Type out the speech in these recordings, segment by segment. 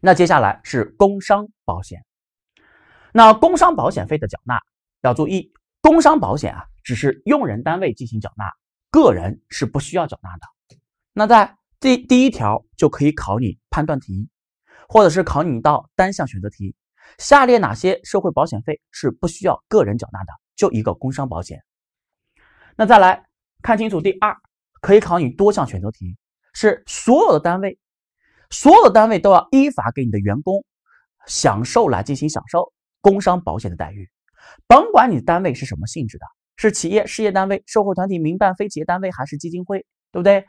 那接下来是工伤保险，那工伤保险费的缴纳要注意，工伤保险啊，只是用人单位进行缴纳，个人是不需要缴纳的。那在第第一条就可以考你判断题，或者是考你一道单项选择题，下列哪些社会保险费是不需要个人缴纳的？就一个工伤保险。那再来看清楚，第二可以考你多项选择题，是所有的单位。所有单位都要依法给你的员工享受来进行享受工伤保险的待遇，甭管你单位是什么性质的，是企业、事业单位、社会团体、民办非企业单位还是基金会，对不对？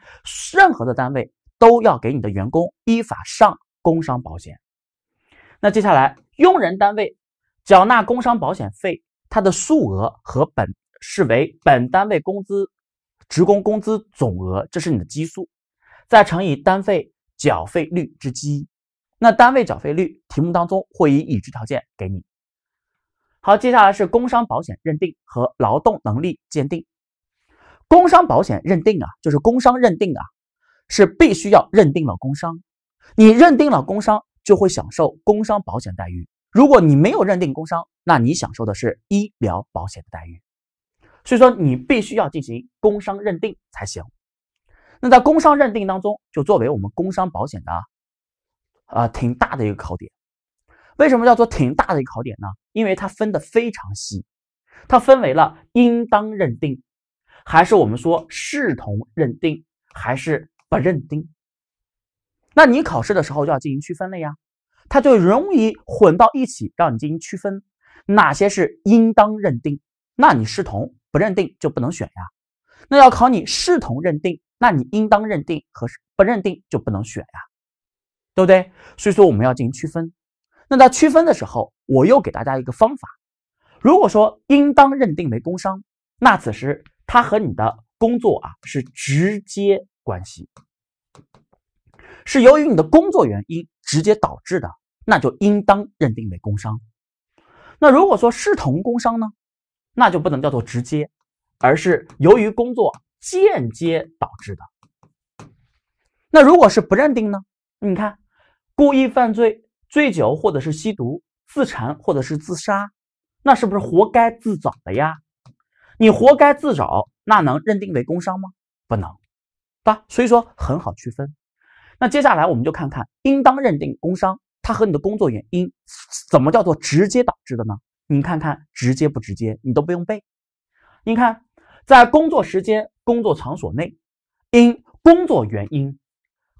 任何的单位都要给你的员工依法上工伤保险。那接下来，用人单位缴纳工伤保险费，它的数额和本是为本单位工资职工工资总额，这是你的基数，再乘以单费。缴费率之基。那单位缴费率题目当中会以已知条件给你。好，接下来是工伤保险认定和劳动能力鉴定。工伤保险认定啊，就是工伤认定啊，是必须要认定了工伤，你认定了工伤就会享受工伤保险待遇。如果你没有认定工伤，那你享受的是医疗保险待遇。所以说，你必须要进行工伤认定才行。那在工伤认定当中，就作为我们工伤保险的，啊，挺大的一个考点。为什么叫做挺大的一个考点呢？因为它分的非常细，它分为了应当认定，还是我们说视同认定，还是不认定。那你考试的时候就要进行区分了呀，它就容易混到一起，让你进行区分哪些是应当认定，那你视同不认定就不能选呀。那要考你视同认定。那你应当认定和不认定就不能选呀，对不对？所以说我们要进行区分。那在区分的时候，我又给大家一个方法：如果说应当认定为工伤，那此时它和你的工作啊是直接关系，是由于你的工作原因直接导致的，那就应当认定为工伤。那如果说是同工伤呢，那就不能叫做直接，而是由于工作。间接导致的，那如果是不认定呢？你看，故意犯罪、醉酒或者是吸毒、自残或者是自杀，那是不是活该自找的呀？你活该自找，那能认定为工伤吗？不能，对吧？所以说很好区分。那接下来我们就看看应当认定工伤，它和你的工作原因，怎么叫做直接导致的呢？你看看直接不直接，你都不用背，你看。在工作时间、工作场所内，因工作原因，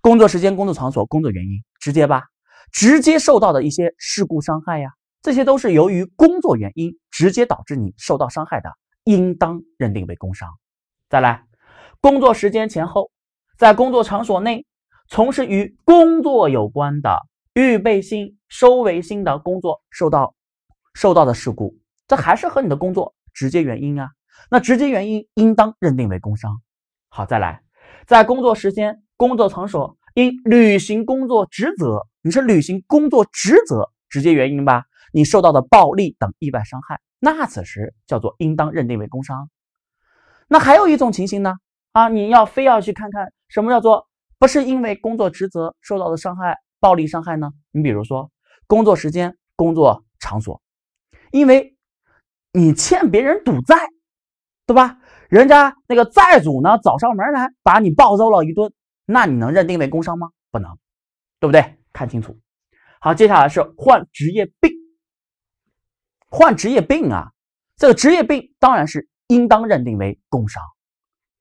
工作时间、工作场所、工作原因直接吧，直接受到的一些事故伤害呀，这些都是由于工作原因直接导致你受到伤害的，应当认定为工伤。再来，工作时间前后，在工作场所内从事与工作有关的预备性、收尾性的工作受到受到的事故，这还是和你的工作直接原因啊。那直接原因应当认定为工伤。好，再来，在工作时间、工作场所，因履行工作职责，你是履行工作职责直接原因吧？你受到的暴力等意外伤害，那此时叫做应当认定为工伤。那还有一种情形呢？啊，你要非要去看看什么叫做不是因为工作职责受到的伤害、暴力伤害呢？你比如说，工作时间、工作场所，因为你欠别人赌债。对吧？人家那个债主呢，找上门来把你暴揍了一顿，那你能认定为工伤吗？不能，对不对？看清楚。好，接下来是患职业病，患职业病啊，这个职业病当然是应当认定为工伤。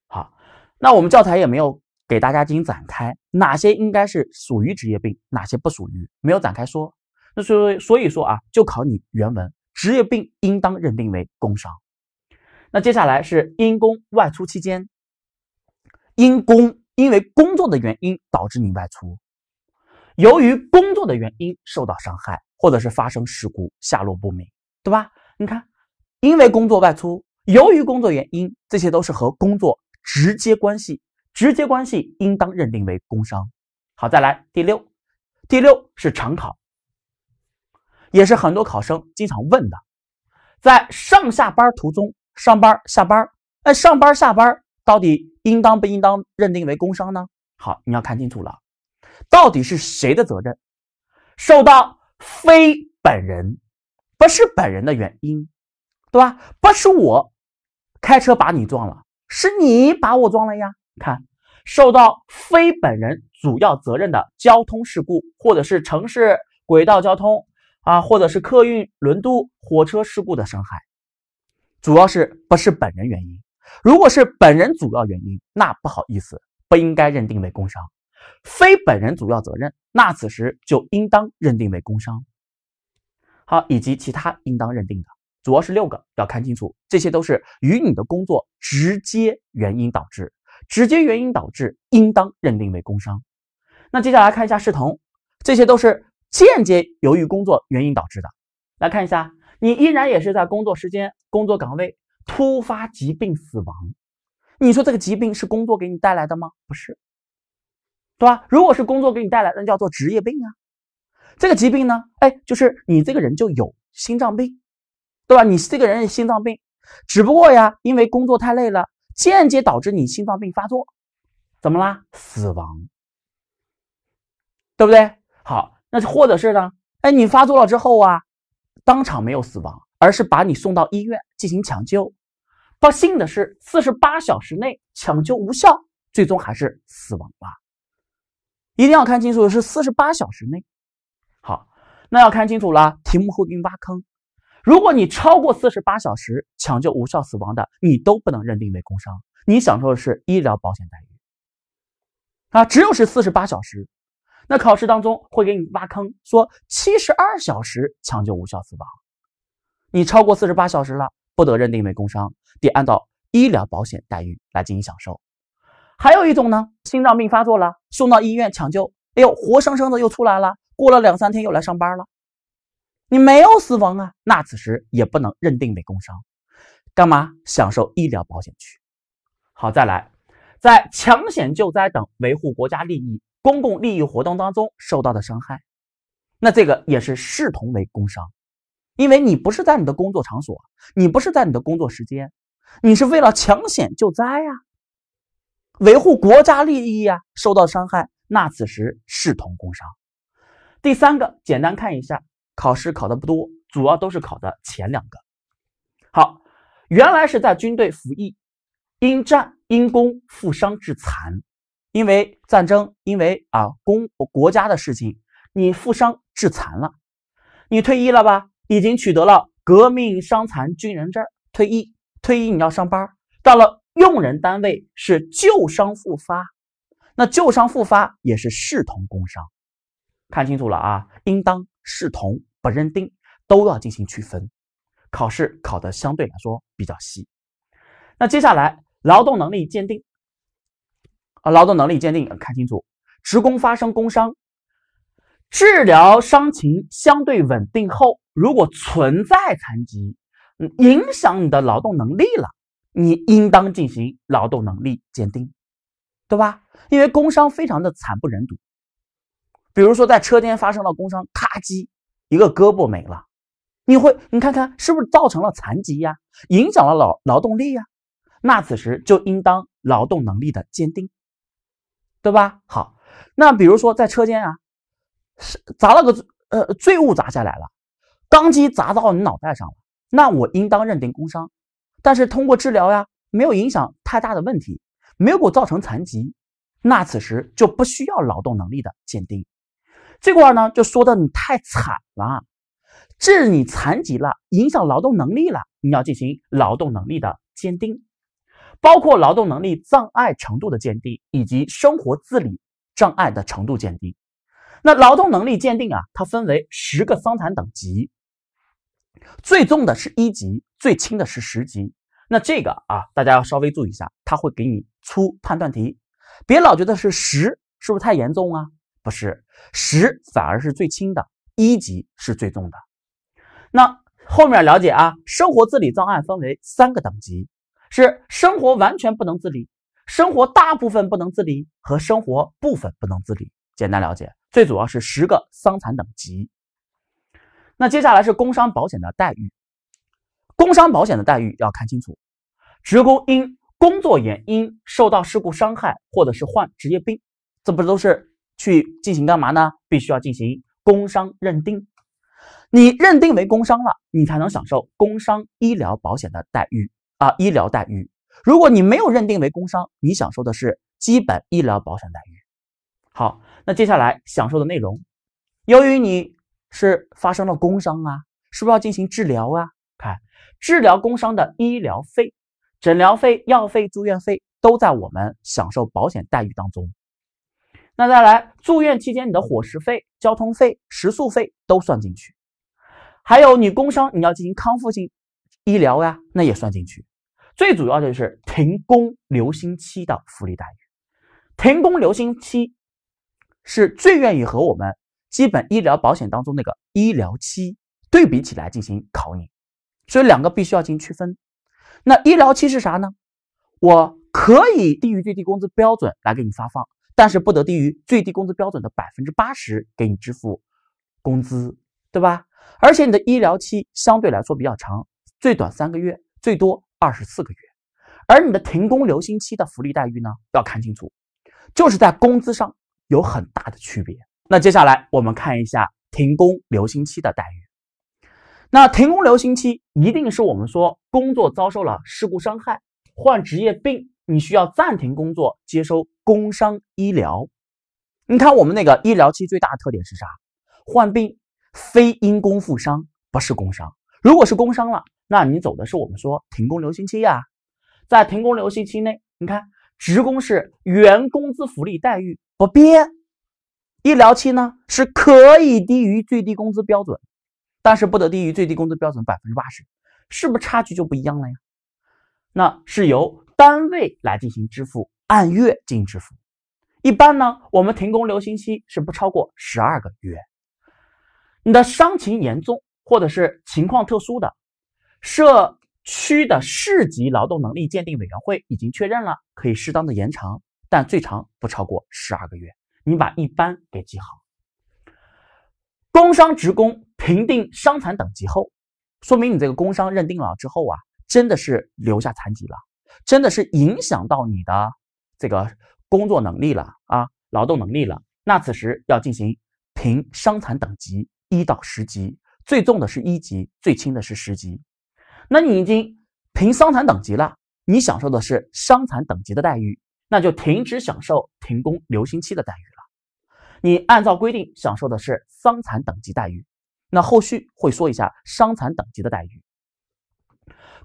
好，那我们教材也没有给大家进行展开，哪些应该是属于职业病，哪些不属于，没有展开说。那所以所以说啊，就考你原文，职业病应当认定为工伤。那接下来是因公外出期间，因公因为工作的原因导致你外出，由于工作的原因受到伤害，或者是发生事故下落不明，对吧？你看，因为工作外出，由于工作原因，这些都是和工作直接关系，直接关系应当认定为工伤。好，再来第六，第六是常考，也是很多考生经常问的，在上下班途中。上班下班那哎，上班下班到底应当不应当认定为工伤呢？好，你要看清楚了，到底是谁的责任？受到非本人、不是本人的原因，对吧？不是我开车把你撞了，是你把我撞了呀？看，受到非本人主要责任的交通事故，或者是城市轨道交通啊，或者是客运轮渡、火车事故的伤害。主要是不是本人原因，如果是本人主要原因，那不好意思，不应该认定为工伤；非本人主要责任，那此时就应当认定为工伤。好，以及其他应当认定的，主要是六个，要看清楚，这些都是与你的工作直接原因导致，直接原因导致应当认定为工伤。那接下来看一下视同，这些都是间接由于工作原因导致的，来看一下。你依然也是在工作时间、工作岗位突发疾病死亡，你说这个疾病是工作给你带来的吗？不是，对吧？如果是工作给你带来的，那叫做职业病啊。这个疾病呢，哎，就是你这个人就有心脏病，对吧？你这个人心脏病，只不过呀，因为工作太累了，间接导致你心脏病发作，怎么啦？死亡，对不对？好，那或者是呢？哎，你发作了之后啊。当场没有死亡，而是把你送到医院进行抢救。不幸的是，四十八小时内抢救无效，最终还是死亡了。一定要看清楚是四十八小时内。好，那要看清楚了，题目会给你挖坑。如果你超过四十八小时抢救无效死亡的，你都不能认定为工伤，你享受的是医疗保险待遇啊。只有是四十八小时。那考试当中会给你挖坑，说七十二小时抢救无效死亡，你超过四十八小时了，不得认定为工伤，得按照医疗保险待遇来进行享受。还有一种呢，心脏病发作了，送到医院抢救，哎呦，活生生的又出来了，过了两三天又来上班了，你没有死亡啊，那此时也不能认定为工伤，干嘛享受医疗保险去？好，再来，在抢险救灾等维护国家利益。公共利益活动当中受到的伤害，那这个也是视同为工伤，因为你不是在你的工作场所，你不是在你的工作时间，你是为了抢险救灾呀，维护国家利益呀，受到伤害，那此时视同工伤。第三个，简单看一下，考试考的不多，主要都是考的前两个。好，原来是在军队服役，因战因公负伤致残。因为战争，因为啊工国家的事情，你负伤致残了，你退役了吧？已经取得了革命伤残军人证，退役，退役你要上班，到了用人单位是旧伤复发，那旧伤复发也是视同工伤，看清楚了啊，应当视同不认定，都要进行区分。考试考的相对来说比较细。那接下来劳动能力鉴定。劳动能力鉴定，看清楚，职工发生工伤，治疗伤情相对稳定后，如果存在残疾，影响你的劳动能力了，你应当进行劳动能力鉴定，对吧？因为工伤非常的惨不忍睹，比如说在车间发生了工伤，咔叽，一个胳膊没了，你会，你看看是不是造成了残疾呀？影响了劳劳动力呀？那此时就应当劳动能力的鉴定。对吧？好，那比如说在车间啊，是砸了个呃坠物砸下来了，当机砸到你脑袋上了，那我应当认定工伤。但是通过治疗呀，没有影响太大的问题，没有给我造成残疾，那此时就不需要劳动能力的鉴定。这块呢，就说的你太惨了，致你残疾了，影响劳动能力了，你要进行劳动能力的鉴定。包括劳动能力障碍程度的鉴定，以及生活自理障碍的程度鉴定。那劳动能力鉴定啊，它分为十个伤残等级，最重的是一级，最轻的是十级。那这个啊，大家要稍微注意一下，他会给你出判断题，别老觉得是十是不是太严重啊？不是，十反而是最轻的，一级是最重的。那后面了解啊，生活自理障碍分为三个等级。是生活完全不能自理，生活大部分不能自理和生活部分不能自理，简单了解。最主要是十个伤残等级。那接下来是工伤保险的待遇，工伤保险的待遇要看清楚，职工因工作原因受到事故伤害或者是患职业病，这不都是去进行干嘛呢？必须要进行工伤认定，你认定为工伤了，你才能享受工伤医疗保险的待遇。啊，医疗待遇，如果你没有认定为工伤，你享受的是基本医疗保险待遇。好，那接下来享受的内容，由于你是发生了工伤啊，是不是要进行治疗啊？看治疗工伤的医疗费、诊疗费、药费、住院费都在我们享受保险待遇当中。那再来，住院期间你的伙食费、交通费、食宿费都算进去，还有你工伤你要进行康复性。医疗呀，那也算进去。最主要的就是停工留薪期的福利待遇。停工留薪期是最愿意和我们基本医疗保险当中那个医疗期对比起来进行考你，所以两个必须要进行区分。那医疗期是啥呢？我可以低于最低工资标准来给你发放，但是不得低于最低工资标准的百分之八十给你支付工资，对吧？而且你的医疗期相对来说比较长。最短三个月，最多二十四个月，而你的停工留薪期的福利待遇呢？要看清楚，就是在工资上有很大的区别。那接下来我们看一下停工留薪期的待遇。那停工留薪期一定是我们说工作遭受了事故伤害、患职业病，你需要暂停工作，接收工伤医疗。你看我们那个医疗期最大的特点是啥？患病非因工负伤，不是工伤。如果是工伤了。那你走的是我们说停工留薪期呀，在停工留薪期内，你看，职工是原工资福利待遇不变，医疗期呢是可以低于最低工资标准，但是不得低于最低工资标准百分之八十，是不是差距就不一样了呀？那是由单位来进行支付，按月进行支付。一般呢，我们停工留薪期是不超过十二个月，你的伤情严重或者是情况特殊的。社区的市级劳动能力鉴定委员会已经确认了，可以适当的延长，但最长不超过十二个月。你把一般给记好。工伤职工评定伤残等级后，说明你这个工伤认定了之后啊，真的是留下残疾了，真的是影响到你的这个工作能力了啊，劳动能力了。那此时要进行评伤残等级，一到十级，最重的是一级，最轻的是十级。那你已经评伤残等级了，你享受的是伤残等级的待遇，那就停止享受停工留薪期的待遇了。你按照规定享受的是伤残等级待遇。那后续会说一下伤残等级的待遇。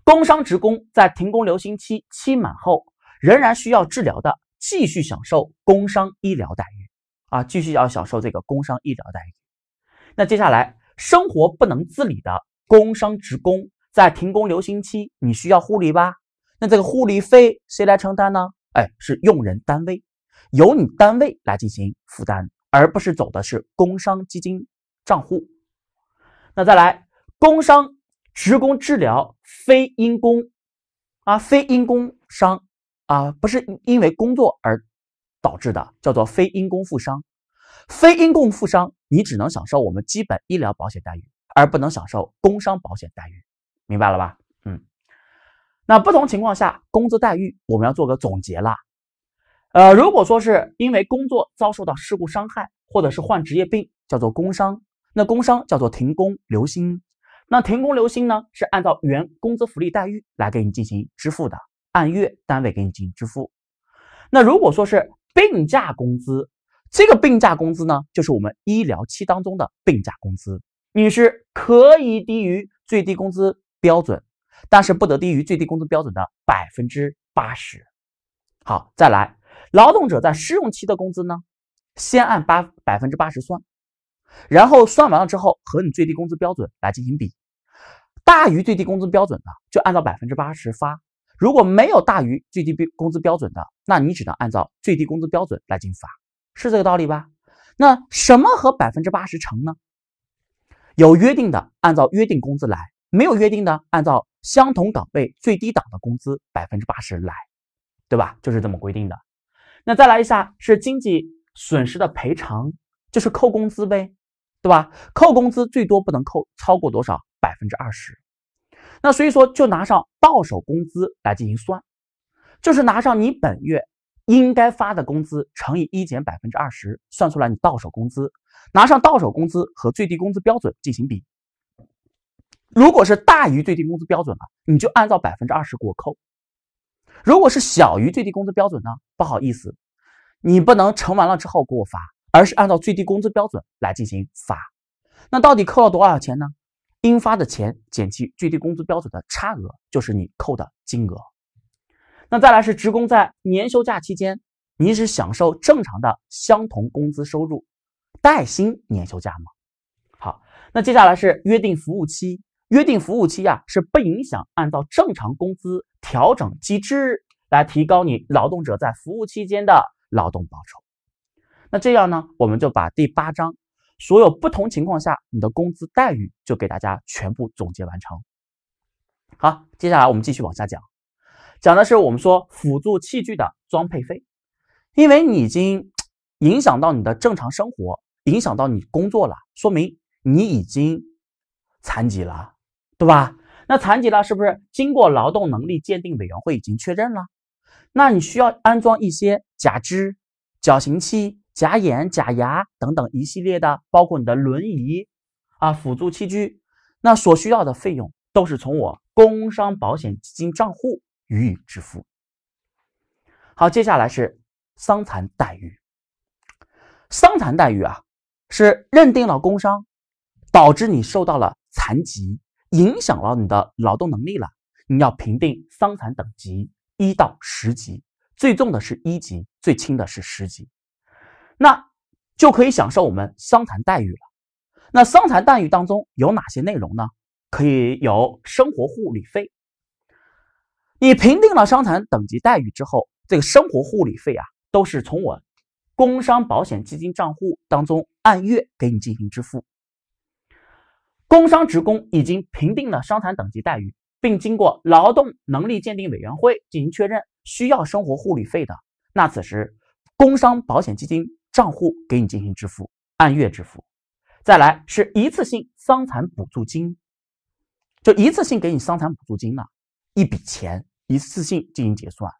工伤职工在停工留薪期期满后仍然需要治疗的，继续享受工伤医疗待遇啊，继续要享受这个工伤医疗待遇。那接下来生活不能自理的工伤职工。在停工留薪期，你需要护理吧？那这个护理费谁来承担呢？哎，是用人单位，由你单位来进行负担，而不是走的是工伤基金账户。那再来，工伤职工治疗非因工，啊，非因工伤，啊，不是因为工作而导致的，叫做非因工负伤。非因工负伤，你只能享受我们基本医疗保险待遇，而不能享受工伤保险待遇。明白了吧？嗯，那不同情况下工资待遇我们要做个总结了。呃，如果说是因为工作遭受到事故伤害，或者是患职业病，叫做工伤。那工伤叫做停工留薪。那停工留薪呢，是按照原工资福利待遇来给你进行支付的，按月单位给你进行支付。那如果说是病假工资，这个病假工资呢，就是我们医疗期当中的病假工资，你是可以低于最低工资。标准，但是不得低于最低工资标准的百分之八十。好，再来，劳动者在试用期的工资呢？先按八百分之八十算，然后算完了之后和你最低工资标准来进行比，大于最低工资标准的就按照百分之八十发，如果没有大于最低工资标准的，那你只能按照最低工资标准来进行发，是这个道理吧？那什么和百分之八十乘呢？有约定的，按照约定工资来。没有约定的，按照相同岗位最低档的工资百分之八十来，对吧？就是这么规定的。那再来一下，是经济损失的赔偿，就是扣工资呗，对吧？扣工资最多不能扣超过多少？百分之二十。那所以说，就拿上到手工资来进行算，就是拿上你本月应该发的工资乘以一减百分之二十，算出来你到手工资，拿上到手工资和最低工资标准进行比。如果是大于最低工资标准了，你就按照百分之二十给我扣；如果是小于最低工资标准呢，不好意思，你不能乘完了之后给我发，而是按照最低工资标准来进行发。那到底扣了多少钱呢？应发的钱减去最低工资标准的差额，就是你扣的金额。那再来是职工在年休假期间，你是享受正常的相同工资收入，带薪年休假吗？好，那接下来是约定服务期。约定服务期啊是不影响按照正常工资调整机制来提高你劳动者在服务期间的劳动报酬。那这样呢，我们就把第八章所有不同情况下你的工资待遇就给大家全部总结完成。好，接下来我们继续往下讲，讲的是我们说辅助器具的装配费，因为你已经影响到你的正常生活，影响到你工作了，说明你已经残疾了。对吧？那残疾了是不是经过劳动能力鉴定委员会已经确认了？那你需要安装一些假肢、矫形器、假眼、假牙等等一系列的，包括你的轮椅啊、辅助器具，那所需要的费用都是从我工伤保险基金账户予以支付。好，接下来是伤残待遇。伤残待遇啊，是认定了工伤，导致你受到了残疾。影响了你的劳动能力了，你要评定伤残等级，一到十级，最重的是一级，最轻的是十级，那就可以享受我们伤残待遇了。那伤残待遇当中有哪些内容呢？可以有生活护理费。你评定了伤残等级待遇之后，这个生活护理费啊，都是从我工伤保险基金账户当中按月给你进行支付。工伤职工已经评定了伤残等级待遇，并经过劳动能力鉴定委员会进行确认，需要生活护理费的，那此时工伤保险基金账户给你进行支付，按月支付。再来是一次性伤残补助金，就一次性给你伤残补助金了一笔钱，一次性进行结算。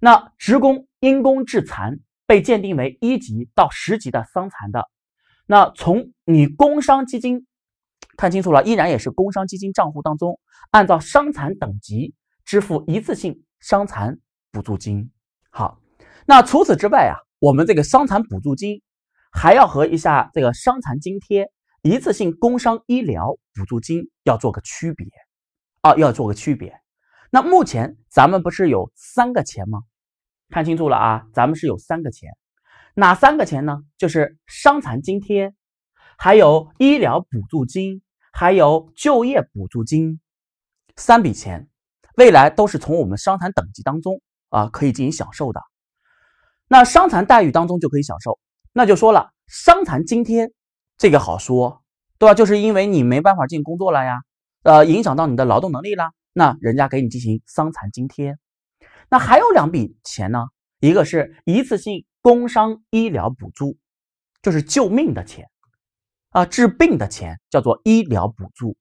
那职工因工致残被鉴定为一级到十级的伤残的，那从你工伤基金。看清楚了，依然也是工伤基金账户当中，按照伤残等级支付一次性伤残补助金。好，那除此之外啊，我们这个伤残补助金还要和一下这个伤残津贴、一次性工伤医疗补助金要做个区别啊，要做个区别。那目前咱们不是有三个钱吗？看清楚了啊，咱们是有三个钱，哪三个钱呢？就是伤残津贴，还有医疗补助金。还有就业补助金，三笔钱，未来都是从我们伤残等级当中啊可以进行享受的。那伤残待遇当中就可以享受，那就说了伤残津贴，这个好说，对吧？就是因为你没办法进行工作了呀，呃，影响到你的劳动能力了，那人家给你进行伤残津贴。那还有两笔钱呢，一个是一次性工伤医疗补助，就是救命的钱。啊，治病的钱叫做医疗补助，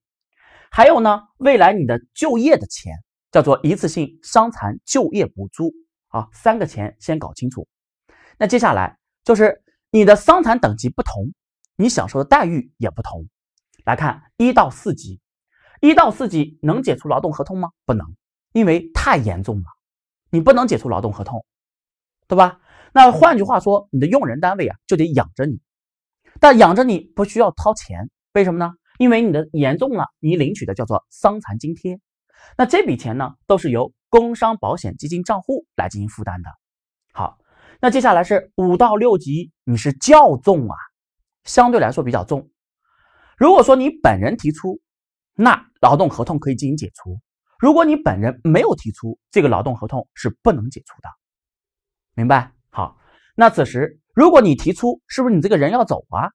还有呢，未来你的就业的钱叫做一次性伤残就业补助。啊，三个钱先搞清楚。那接下来就是你的伤残等级不同，你享受的待遇也不同。来看一到四级，一到四级能解除劳动合同吗？不能，因为太严重了，你不能解除劳动合同，对吧？那换句话说，你的用人单位啊就得养着你。但养着你不需要掏钱，为什么呢？因为你的严重了，你领取的叫做伤残津贴，那这笔钱呢，都是由工伤保险基金账户来进行负担的。好，那接下来是五到六级，你是较重啊，相对来说比较重。如果说你本人提出，那劳动合同可以进行解除；如果你本人没有提出，这个劳动合同是不能解除的。明白？好，那此时。如果你提出，是不是你这个人要走啊？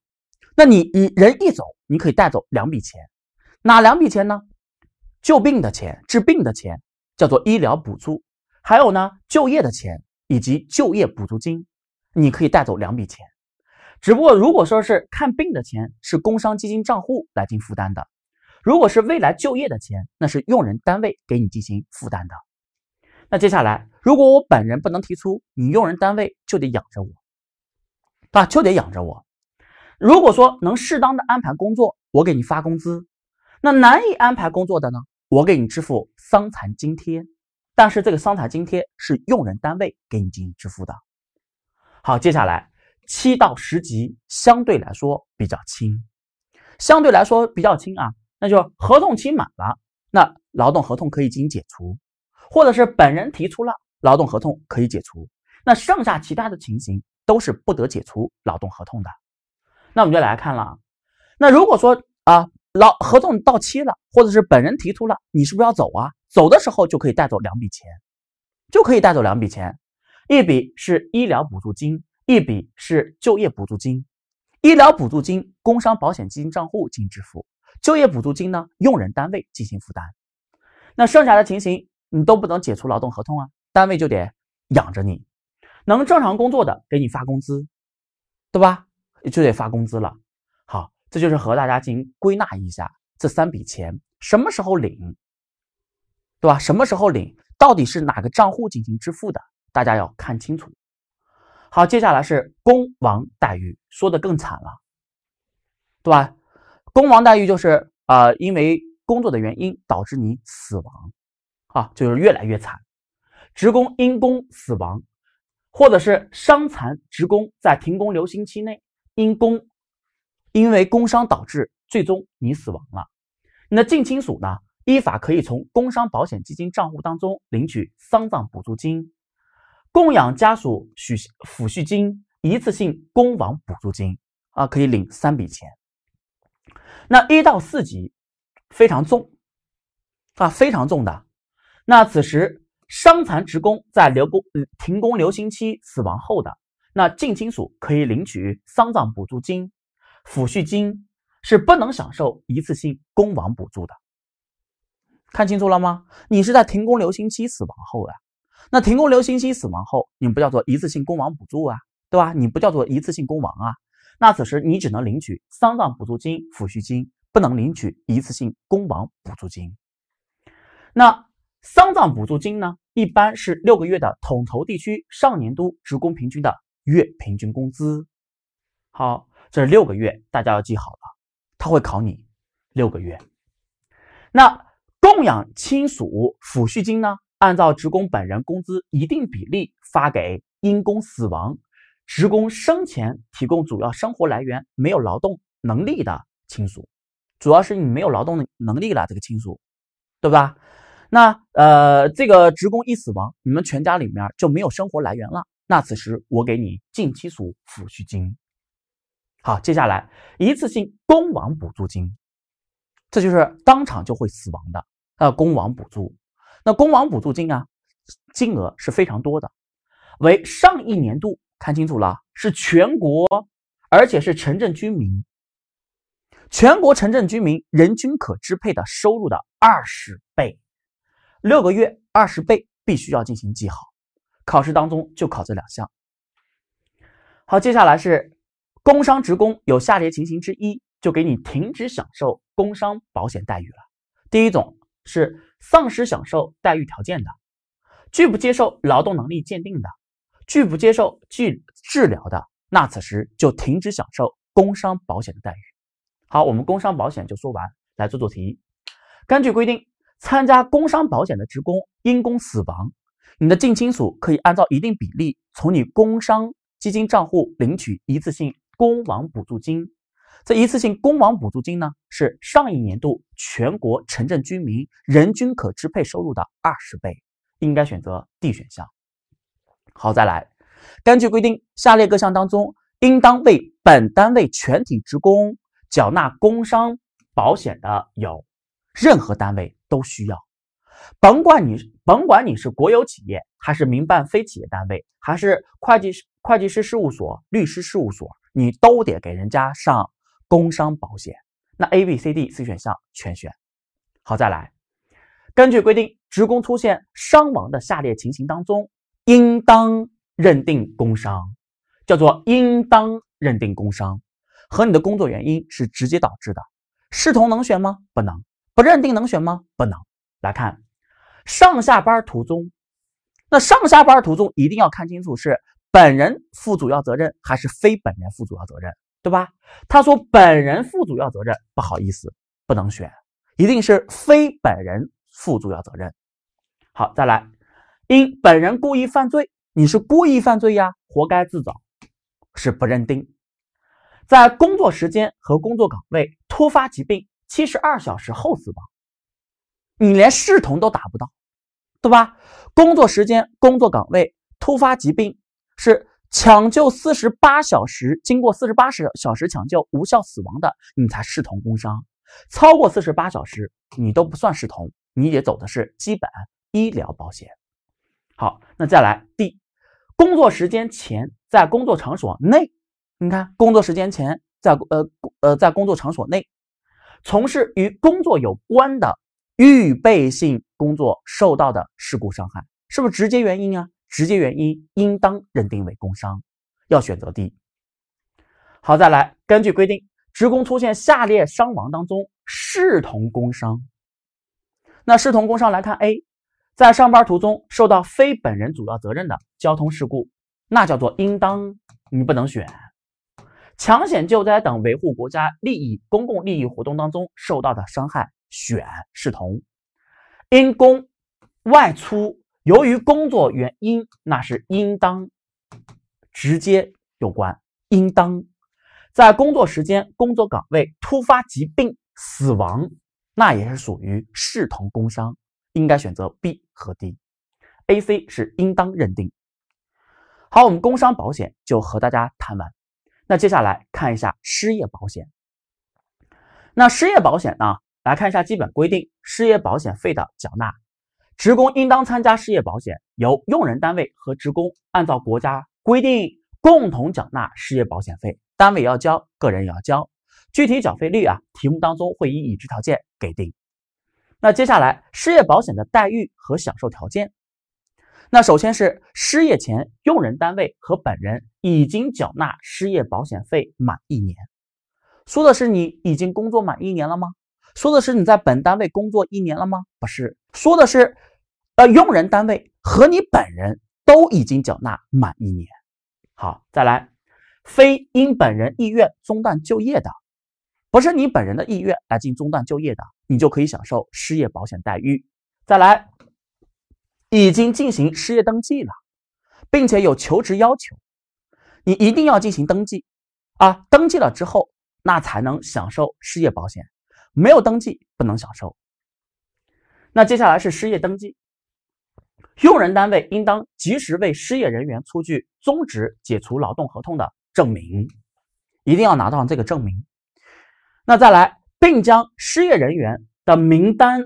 那你你人一走，你可以带走两笔钱，哪两笔钱呢？救病的钱、治病的钱叫做医疗补助，还有呢，就业的钱以及就业补助金，你可以带走两笔钱。只不过如果说是看病的钱是工伤基金账户来进行负担的，如果是未来就业的钱，那是用人单位给你进行负担的。那接下来，如果我本人不能提出，你用人单位就得养着我。啊，就得养着我。如果说能适当的安排工作，我给你发工资；那难以安排工作的呢，我给你支付伤残津贴。但是这个伤残津贴是用人单位给你进行支付的。好，接下来七到十级相对来说比较轻，相对来说比较轻啊。那就合同期满了，那劳动合同可以进行解除，或者是本人提出了劳动合同可以解除。那剩下其他的情形。都是不得解除劳动合同的，那我们就来看了。那如果说啊，劳合同到期了，或者是本人提出了，你是不是要走啊？走的时候就可以带走两笔钱，就可以带走两笔钱，一笔是医疗补助金，一笔是就业补助金。医疗补助金工伤保险基金账户进行支付，就业补助金呢，用人单位进行负担。那剩下的情形你都不能解除劳动合同啊，单位就得养着你。能正常工作的给你发工资，对吧？就得发工资了。好，这就是和大家进行归纳一下，这三笔钱什么时候领，对吧？什么时候领？到底是哪个账户进行支付的？大家要看清楚。好，接下来是工亡待遇，说的更惨了，对吧？工亡待遇就是啊，因为工作的原因导致你死亡啊，就是越来越惨。职工因工死亡。或者是伤残职工在停工留薪期内因工，因为工伤导致最终你死亡了，那近亲属呢依法可以从工伤保险基金账户当中领取丧葬补助金、供养家属许抚恤金、一次性工亡补助金啊，可以领三笔钱。那一到四级非常重，啊非常重的，那此时。伤残职工在留工停工留薪期死亡后的那近亲属可以领取丧葬补助金、抚恤金，是不能享受一次性工亡补助的。看清楚了吗？你是在停工留薪期死亡后的，那停工留薪期死亡后，你不叫做一次性工亡补助啊，对吧？你不叫做一次性工亡啊？那此时你只能领取丧葬补助金、抚恤金，不能领取一次性工亡补助金。那丧葬补助金呢？一般是六个月的统筹地区上年度职工平均的月平均工资。好，这是六个月，大家要记好了，他会考你六个月。那供养亲属抚恤金呢？按照职工本人工资一定比例发给因工死亡职工生前提供主要生活来源、没有劳动能力的亲属，主要是你没有劳动能力了，这个亲属，对吧？那呃，这个职工一死亡，你们全家里面就没有生活来源了。那此时我给你近亲属抚恤金。好，接下来一次性工亡补助金，这就是当场就会死亡的呃工亡补助。那工亡补助金啊，金额是非常多的，为上一年度看清楚了是全国，而且是城镇居民，全国城镇居民人均可支配的收入的二十倍。六个月二十倍必须要进行记好，考试当中就考这两项。好，接下来是工伤职工有下列情形之一，就给你停止享受工伤保险待遇了。第一种是丧失享受待遇条件的，拒不接受劳动能力鉴定的，拒不接受治治疗的，那此时就停止享受工伤保险的待遇。好，我们工伤保险就说完，来做做题。根据规定。参加工伤保险的职工因工死亡，你的近亲属可以按照一定比例从你工伤基金账户领取一次性工亡补助金。这一次性工亡补助金呢，是上一年度全国城镇居民人均可支配收入的二十倍。应该选择 D 选项。好，再来。根据规定，下列各项当中应当为本单位全体职工缴纳工伤保险的有。任何单位都需要，甭管你甭管你是国有企业还是民办非企业单位，还是会计师会计师事务所、律师事务所，你都得给人家上工伤保险。那 A、B、C、D 四选项全选。好，再来。根据规定，职工出现伤亡的下列情形当中，应当认定工伤，叫做应当认定工伤，和你的工作原因是直接导致的。视同能选吗？不能。不认定能选吗？不能。来看上下班途中，那上下班途中一定要看清楚是本人负主要责任还是非本人负主要责任，对吧？他说本人负主要责任，不好意思，不能选，一定是非本人负主要责任。好，再来，因本人故意犯罪，你是故意犯罪呀，活该自找，是不认定。在工作时间和工作岗位突发疾病。七十二小时后死亡，你连视同都达不到，对吧？工作时间、工作岗位、突发疾病是抢救四十八小时，经过四十八小时抢救无效死亡的，你才视同工伤。超过四十八小时，你都不算视同，你也走的是基本医疗保险。好，那再来 D，工作时间前在工作场所内，你看工作时间前在呃呃在工作场所内。从事与工作有关的预备性工作受到的事故伤害，是不是直接原因啊？直接原因应当认定为工伤，要选择 D。好，再来，根据规定，职工出现下列伤亡当中视同工伤，那视同工伤来看，A，在上班途中受到非本人主要责任的交通事故，那叫做应当，你不能选。抢险救灾等维护国家利益、公共利益活动当中受到的伤害，选视同因公外出，由于工作原因，那是应当直接有关，应当在工作时间、工作岗位突发疾病死亡，那也是属于视同工伤，应该选择 B 和 D，AC 是应当认定。好，我们工伤保险就和大家谈完。那接下来看一下失业保险。那失业保险呢？来看一下基本规定。失业保险费的缴纳，职工应当参加失业保险，由用人单位和职工按照国家规定共同缴纳失业保险费。单位要交，个人也要交。具体缴费率啊，题目当中会以已知条件给定。那接下来，失业保险的待遇和享受条件。那首先是失业前，用人单位和本人已经缴纳失业保险费满一年。说的是你已经工作满一年了吗？说的是你在本单位工作一年了吗？不是，说的是，呃，用人单位和你本人都已经缴纳满一年。好，再来，非因本人意愿中断就业的，不是你本人的意愿来进行中断就业的，你就可以享受失业保险待遇。再来。已经进行失业登记了，并且有求职要求，你一定要进行登记啊！登记了之后，那才能享受失业保险，没有登记不能享受。那接下来是失业登记，用人单位应当及时为失业人员出具终止、解除劳动合同的证明，一定要拿到这个证明。那再来，并将失业人员的名单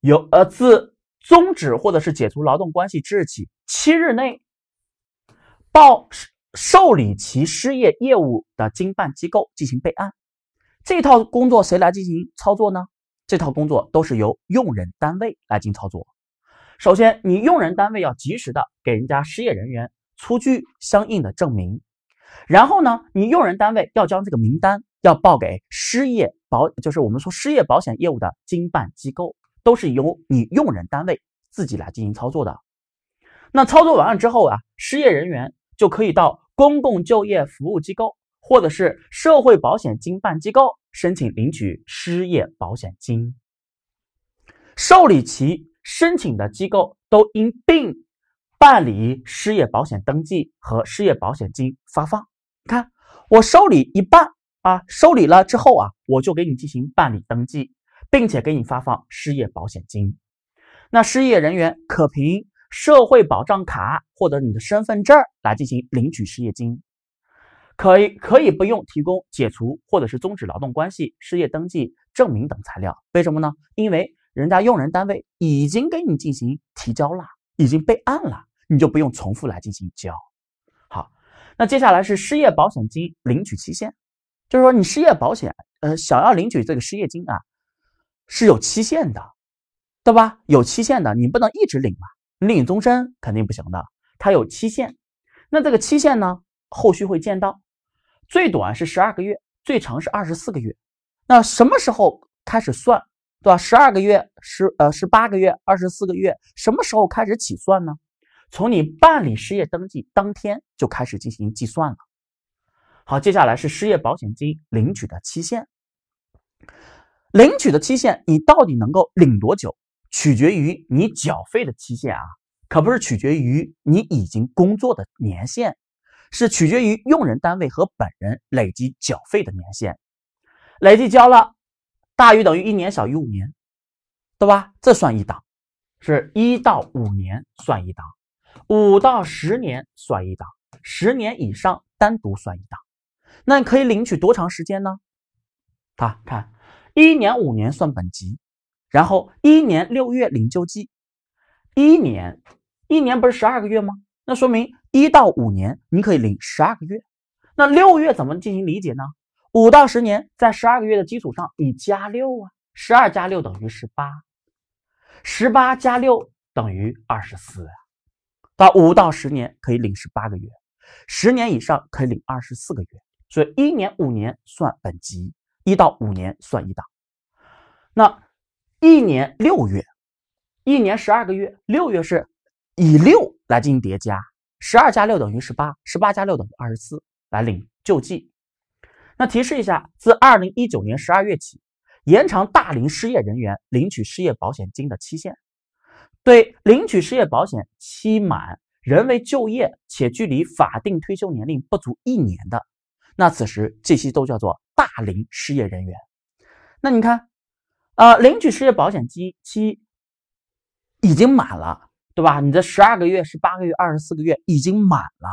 由呃自。终止或者是解除劳动关系之日起七日内，报受理其失业业务的经办机构进行备案。这套工作谁来进行操作呢？这套工作都是由用人单位来进行操作。首先，你用人单位要及时的给人家失业人员出具相应的证明，然后呢，你用人单位要将这个名单要报给失业保，就是我们说失业保险业务的经办机构。都是由你用人单位自己来进行操作的。那操作完了之后啊，失业人员就可以到公共就业服务机构或者是社会保险经办机构申请领取失业保险金。受理其申请的机构都应并办理失业保险登记和失业保险金发放。看，我受理一半啊，受理了之后啊，我就给你进行办理登记。并且给你发放失业保险金，那失业人员可凭社会保障卡或者你的身份证来进行领取失业金，可以可以不用提供解除或者是终止劳动关系、失业登记证明等材料。为什么呢？因为人家用人单位已经给你进行提交了，已经备案了，你就不用重复来进行交。好，那接下来是失业保险金领取期限，就是说你失业保险呃想要领取这个失业金啊。是有期限的，对吧？有期限的，你不能一直领嘛，领终身肯定不行的。它有期限，那这个期限呢？后续会见到，最短是十二个月，最长是二十四个月。那什么时候开始算，对吧？十二个月、十呃、十八个月、二十四个月，什么时候开始起算呢？从你办理失业登记当天就开始进行计算了。好，接下来是失业保险金领取的期限。领取的期限，你到底能够领多久，取决于你缴费的期限啊，可不是取决于你已经工作的年限，是取决于用人单位和本人累计缴费的年限，累计交了大于等于一年，小于五年，对吧？这算一档，是一到五年算一档，五到十年算一档，十年以上单独算一档。那可以领取多长时间呢？啊，看。一年五年算本级，然后一年六月领救济，一年一年不是十二个月吗？那说明一到五年你可以领十二个月，那六月怎么进行理解呢？五到十年在十二个月的基础上你加六啊，十二加六等于十八，十八加六等于二十四啊，到五到十年可以领十八个月，十年以上可以领二十四个月，所以一年五年算本级。一到五年算一档，那一年六月，一年十二个月，六月是以六来进行叠加，十二加六等于十八，十八加六等于二十四来领救济。那提示一下，自二零一九年十二月起，延长大龄失业人员领取失业保险金的期限，对领取失业保险期满仍未就业且距离法定退休年龄不足一年的。那此时这些都叫做大龄失业人员。那你看，呃，领取失业保险金期已经满了，对吧？你的十二个月、十八个月、二十四个月已经满了。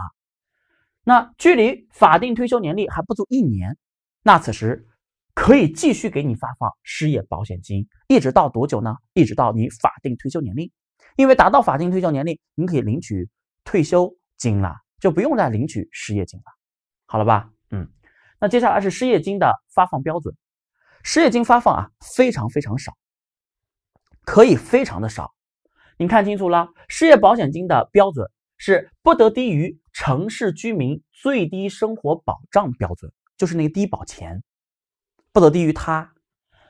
那距离法定退休年龄还不足一年，那此时可以继续给你发放失业保险金，一直到多久呢？一直到你法定退休年龄，因为达到法定退休年龄，你可以领取退休金了，就不用再领取失业金了，好了吧？嗯，那接下来是失业金的发放标准，失业金发放啊，非常非常少，可以非常的少。你看清楚了，失业保险金的标准是不得低于城市居民最低生活保障标准，就是那个低保钱，不得低于它，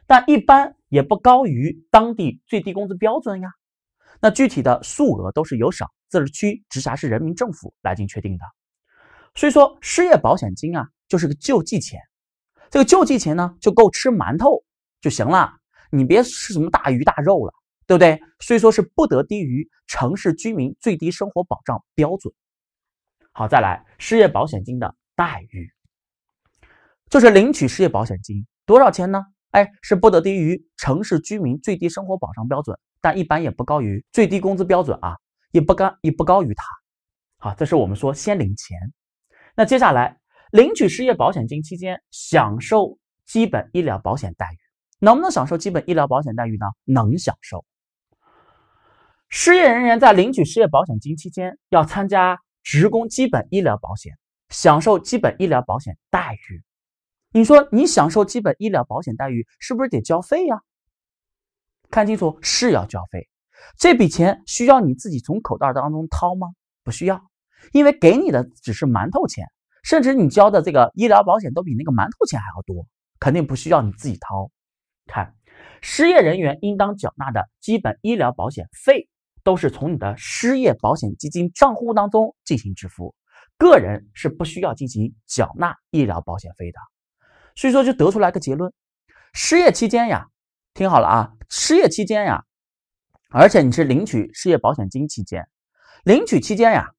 但一般也不高于当地最低工资标准呀。那具体的数额都是由省、自治区、直辖市人民政府来进行确定的。所以说失业保险金啊，就是个救济钱，这个救济钱呢就够吃馒头就行了，你别吃什么大鱼大肉了，对不对？虽说是不得低于城市居民最低生活保障标准。好，再来失业保险金的待遇，就是领取失业保险金多少钱呢？哎，是不得低于城市居民最低生活保障标准，但一般也不高于最低工资标准啊，也不高也不高于它。好，这是我们说先领钱。那接下来，领取失业保险金期间享受基本医疗保险待遇，能不能享受基本医疗保险待遇呢？能享受。失业人员在领取失业保险金期间，要参加职工基本医疗保险，享受基本医疗保险待遇。你说你享受基本医疗保险待遇，是不是得交费呀？看清楚，是要交费。这笔钱需要你自己从口袋当中掏吗？不需要。因为给你的只是馒头钱，甚至你交的这个医疗保险都比那个馒头钱还要多，肯定不需要你自己掏。看，失业人员应当缴纳的基本医疗保险费，都是从你的失业保险基金账户当中进行支付，个人是不需要进行缴纳医疗保险费的。所以说，就得出来个结论：失业期间呀，听好了啊，失业期间呀，而且你是领取失业保险金期间，领取期间呀。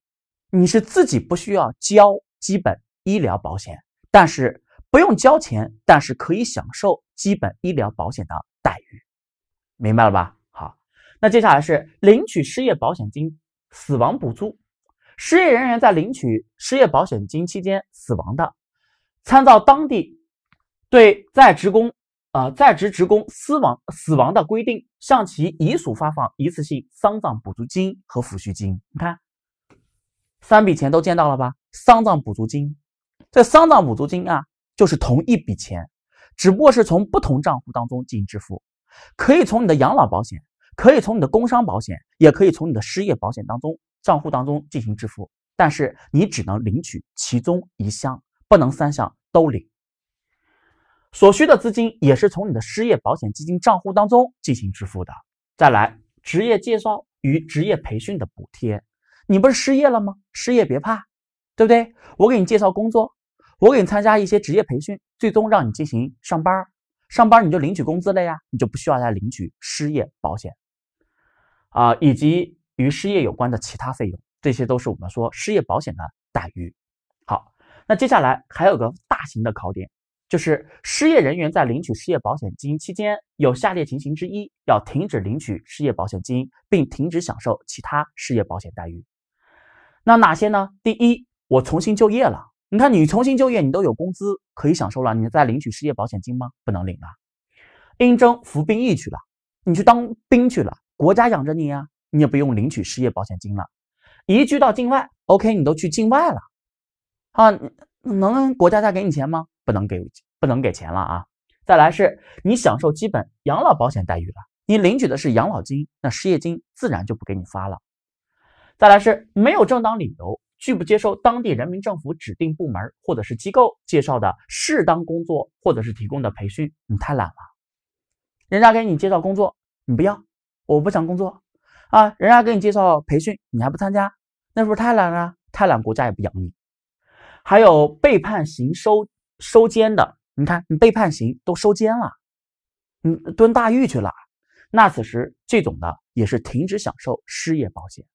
你是自己不需要交基本医疗保险，但是不用交钱，但是可以享受基本医疗保险的待遇，明白了吧？好，那接下来是领取失业保险金、死亡补助。失业人员在领取失业保险金期间死亡的，参照当地对在职工呃在职职工死亡死亡的规定，向其遗属发放一次性丧葬补助金和抚恤金。你看。三笔钱都见到了吧？丧葬补助金，这丧葬补助金啊，就是同一笔钱，只不过是从不同账户当中进行支付，可以从你的养老保险，可以从你的工伤保险，也可以从你的失业保险当中账户当中进行支付，但是你只能领取其中一项，不能三项都领。所需的资金也是从你的失业保险基金账户当中进行支付的。再来，职业介绍与职业培训的补贴。你不是失业了吗？失业别怕，对不对？我给你介绍工作，我给你参加一些职业培训，最终让你进行上班。上班你就领取工资了呀，你就不需要再领取失业保险，啊，以及与失业有关的其他费用，这些都是我们说失业保险的待遇。好，那接下来还有个大型的考点，就是失业人员在领取失业保险金期间，有下列情形之一，要停止领取失业保险金，并停止享受其他失业保险待遇。那哪些呢？第一，我重新就业了。你看，你重新就业，你都有工资可以享受了。你再领取失业保险金吗？不能领了。应征服兵役去了，你去当兵去了，国家养着你啊，你也不用领取失业保险金了。移居到境外，OK，你都去境外了啊，能国家再给你钱吗？不能给，不能给钱了啊。再来是你享受基本养老保险待遇了，你领取的是养老金，那失业金自然就不给你发了。再来是没有正当理由拒不接受当地人民政府指定部门或者是机构介绍的适当工作或者是提供的培训，你太懒了，人家给你介绍工作你不要，我不想工作啊，人家给你介绍培训你还不参加，那是不是太懒了？太懒，国家也不养你。还有被判刑收收监的，你看你被判刑都收监了，你蹲大狱去了，那此时这种的也是停止享受失业保险。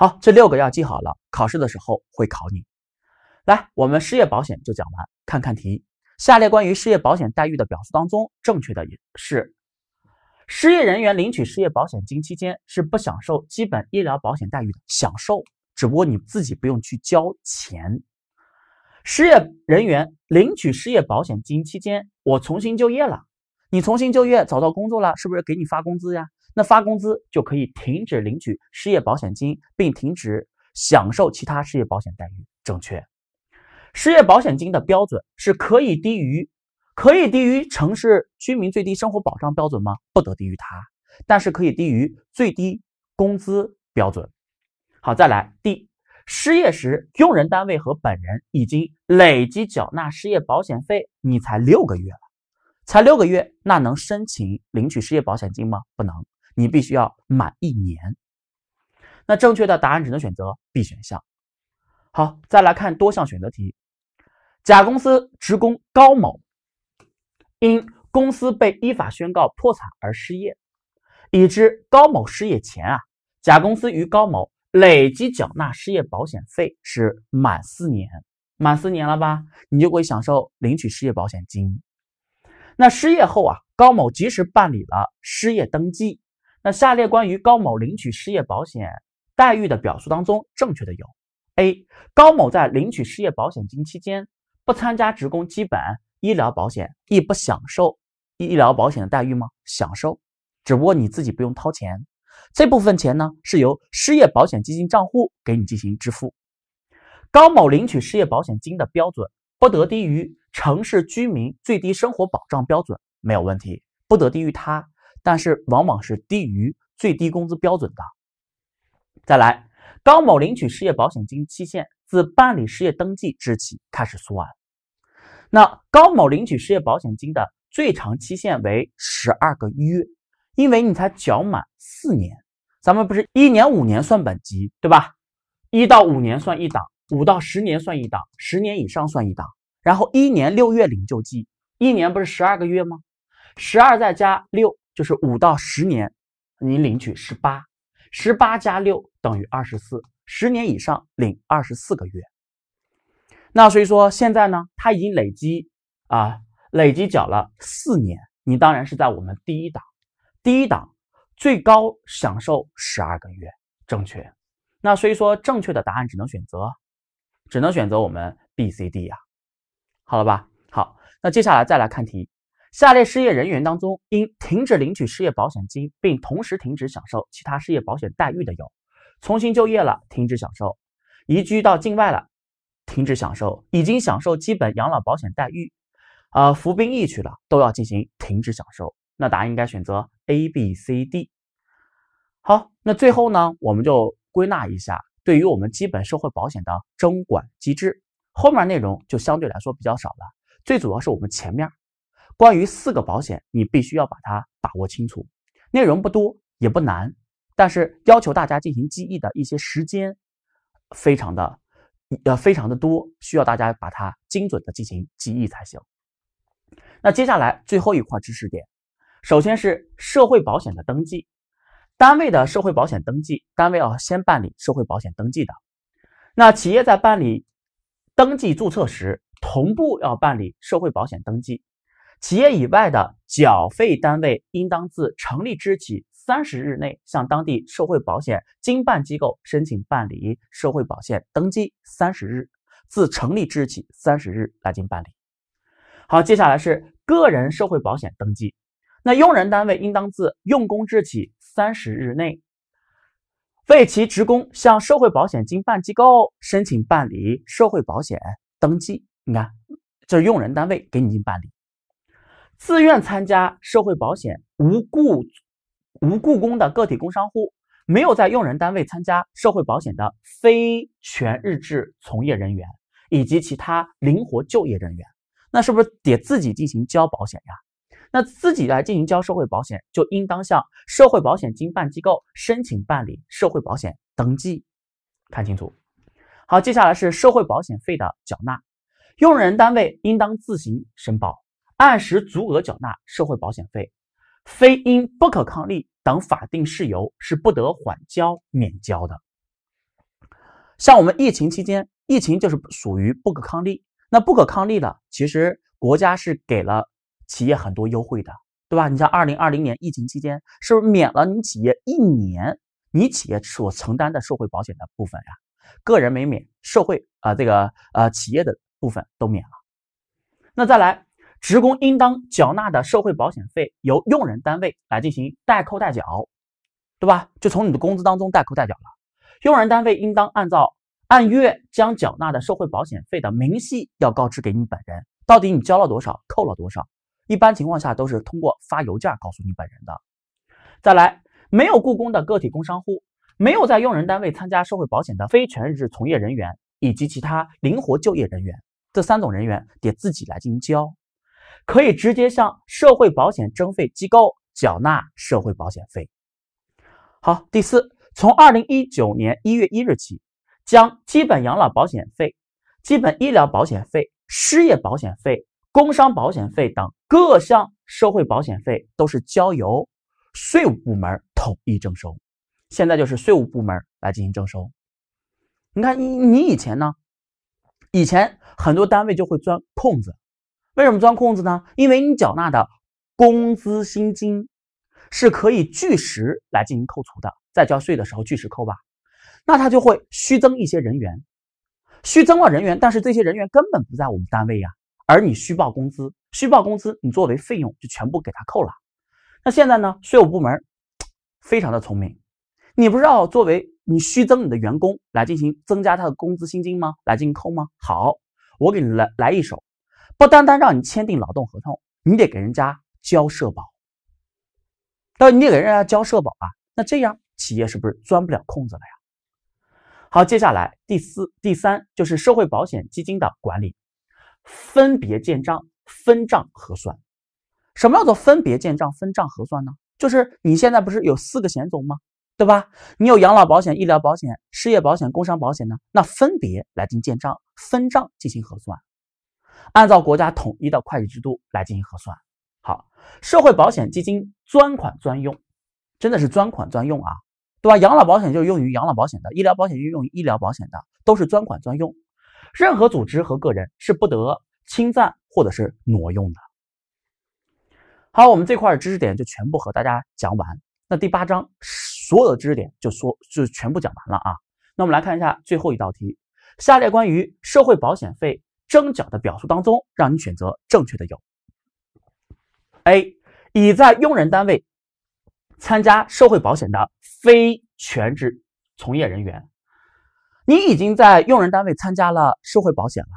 好，这六个要记好了，考试的时候会考你。来，我们失业保险就讲完，看看题。下列关于失业保险待遇的表述当中，正确的也是：失业人员领取失业保险金期间是不享受基本医疗保险待遇的，享受只不过你自己不用去交钱。失业人员领取失业保险金期间，我重新就业了。你重新就业找到工作了，是不是给你发工资呀？那发工资就可以停止领取失业保险金，并停止享受其他失业保险待遇。正确。失业保险金的标准是可以低于，可以低于城市居民最低生活保障标准吗？不得低于它，但是可以低于最低工资标准。好，再来 D，失业时，用人单位和本人已经累计缴纳失业保险费，你才六个月了。才六个月，那能申请领取失业保险金吗？不能，你必须要满一年。那正确的答案只能选择 B 选项。好，再来看多项选择题。甲公司职工高某因公司被依法宣告破产而失业。已知高某失业前啊，甲公司与高某累计缴纳失业保险费是满四年，满四年了吧？你就会享受领取失业保险金。那失业后啊，高某及时办理了失业登记。那下列关于高某领取失业保险待遇的表述当中，正确的有：A. 高某在领取失业保险金期间，不参加职工基本医疗保险，亦不享受医疗保险的待遇吗？享受，只不过你自己不用掏钱，这部分钱呢是由失业保险基金账户给你进行支付。高某领取失业保险金的标准不得低于。城市居民最低生活保障标准没有问题，不得低于它，但是往往是低于最低工资标准的。再来，高某领取失业保险金期限自办理失业登记之日起开始算。那高某领取失业保险金的最长期限为十二个月，因为你才缴满四年，咱们不是一年五年算本级对吧？一到五年算一档，五到十年算一档，十年以上算一档。然后一年六月领救济，一年不是十二个月吗？十二再加六就是五到十年，你领取十八，十八加六等于二十四，十年以上领二十四个月。那所以说现在呢，他已经累积啊，累积缴了四年，你当然是在我们第一档，第一档最高享受十二个月，正确。那所以说正确的答案只能选择，只能选择我们 B、C、D 呀。好了吧，好，那接下来再来看题。下列失业人员当中，应停止领取失业保险金，并同时停止享受其他失业保险待遇的有：重新就业了，停止享受；移居到境外了，停止享受；已经享受基本养老保险待遇，呃，服兵役去了，都要进行停止享受。那答案应该选择 A、B、C、D。好，那最后呢，我们就归纳一下对于我们基本社会保险的征管机制。后面内容就相对来说比较少了，最主要是我们前面关于四个保险，你必须要把它把握清楚。内容不多也不难，但是要求大家进行记忆的一些时间非常的呃非常的多，需要大家把它精准的进行记忆才行。那接下来最后一块知识点，首先是社会保险的登记，单位的社会保险登记，单位要先办理社会保险登记的。那企业在办理登记注册时，同步要办理社会保险登记。企业以外的缴费单位，应当自成立之日起三十日内，向当地社会保险经办机构申请办理社会保险登记。三十日，自成立之日起三十日来进行办理。好，接下来是个人社会保险登记。那用人单位应当自用工之日起三十日内。为其职工向社会保险经办机构申请办理社会保险登记。你看，这是用人单位给你进行办理。自愿参加社会保险、无故无故工的个体工商户，没有在用人单位参加社会保险的非全日制从业人员以及其他灵活就业人员，那是不是得自己进行交保险呀？那自己来进行交社会保险，就应当向社会保险经办机构申请办理社会保险登记。看清楚，好，接下来是社会保险费的缴纳，用人单位应当自行申报，按时足额缴纳社会保险费，非因不可抗力等法定事由是不得缓交、免交的。像我们疫情期间，疫情就是属于不可抗力，那不可抗力的，其实国家是给了。企业很多优惠的，对吧？你像二零二零年疫情期间，是不是免了你企业一年你企业所承担的社会保险的部分呀？个人没免，社会啊这个呃企业的部分都免了。那再来，职工应当缴纳的社会保险费由用人单位来进行代扣代缴，对吧？就从你的工资当中代扣代缴了。用人单位应当按照按月将缴纳的社会保险费的明细要告知给你本人，到底你交了多少，扣了多少？一般情况下都是通过发邮件告诉你本人的。再来，没有雇工的个体工商户、没有在用人单位参加社会保险的非全日制从业人员以及其他灵活就业人员，这三种人员得自己来进行交，可以直接向社会保险征费机构缴纳社会保险费。好，第四，从二零一九年一月一日起，将基本养老保险费、基本医疗保险费、失业保险费、工伤保险费等。各项社会保险费都是交由税务部门统一征收。现在就是税务部门来进行征收。你看，你你以前呢？以前很多单位就会钻空子。为什么钻空子呢？因为你缴纳的工资薪金是可以据实来进行扣除的，在交税的时候据实扣吧。那他就会虚增一些人员，虚增了人员，但是这些人员根本不在我们单位呀，而你虚报工资。虚报工资，你作为费用就全部给他扣了。那现在呢？税务部门非常的聪明，你不知道作为你虚增你的员工来进行增加他的工资薪金吗？来进行扣吗？好，我给你来来一手，不单单让你签订劳动合同，你得给人家交社保。那你得给人家交社保啊？那这样企业是不是钻不了空子了呀？好，接下来第四、第三就是社会保险基金的管理。分别建账、分账核算，什么叫做分别建账、分账核算呢？就是你现在不是有四个险种吗？对吧？你有养老保险、医疗保险、失业保险、工伤保险呢？那分别来进行建账、分账进行核算，按照国家统一的会计制度来进行核算。好，社会保险基金专款专用，真的是专款专用啊，对吧？养老保险就用于养老保险的，医疗保险就用于医疗保险的，都是专款专用。任何组织和个人是不得侵占或者是挪用的。好，我们这块知识点就全部和大家讲完。那第八章所有的知识点就说就全部讲完了啊。那我们来看一下最后一道题：下列关于社会保险费征缴的表述当中，让你选择正确的有。A. 已在用人单位参加社会保险的非全职从业人员。你已经在用人单位参加了社会保险了，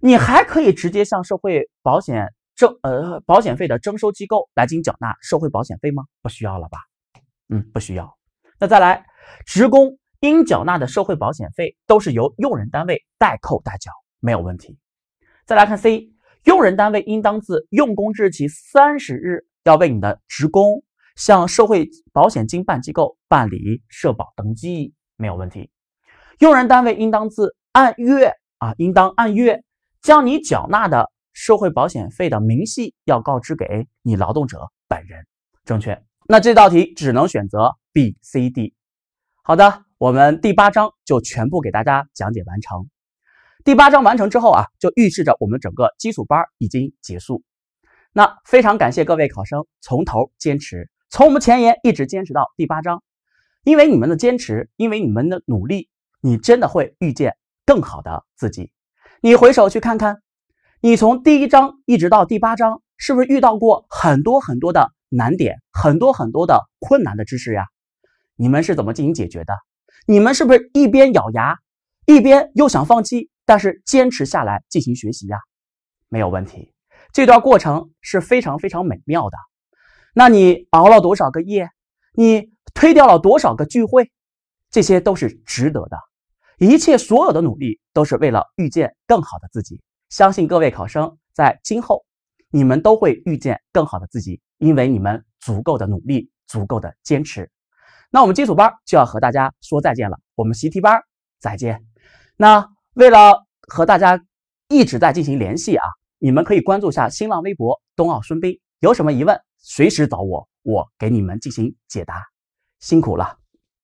你还可以直接向社会保险征呃保险费的征收机构来进行缴纳社会保险费吗？不需要了吧？嗯，不需要。那再来，职工应缴纳的社会保险费都是由用人单位代扣代缴，没有问题。再来看 C，用人单位应当自用工之日起三十日要为你的职工向社会保险经办机构办理社保登记，没有问题。用人单位应当自按月啊，应当按月将你缴纳的社会保险费的明细要告知给你劳动者本人。正确，那这道题只能选择 B、C、D。好的，我们第八章就全部给大家讲解完成。第八章完成之后啊，就预示着我们整个基础班已经结束。那非常感谢各位考生从头坚持，从我们前沿一直坚持到第八章，因为你们的坚持，因为你们的努力。你真的会遇见更好的自己。你回首去看看，你从第一章一直到第八章，是不是遇到过很多很多的难点，很多很多的困难的知识呀？你们是怎么进行解决的？你们是不是一边咬牙，一边又想放弃，但是坚持下来进行学习呀？没有问题，这段过程是非常非常美妙的。那你熬了多少个夜？你推掉了多少个聚会？这些都是值得的。一切所有的努力都是为了遇见更好的自己。相信各位考生，在今后，你们都会遇见更好的自己，因为你们足够的努力，足够的坚持。那我们基础班就要和大家说再见了，我们习题班再见。那为了和大家一直在进行联系啊，你们可以关注一下新浪微博“冬奥孙斌”，有什么疑问随时找我，我给你们进行解答。辛苦了。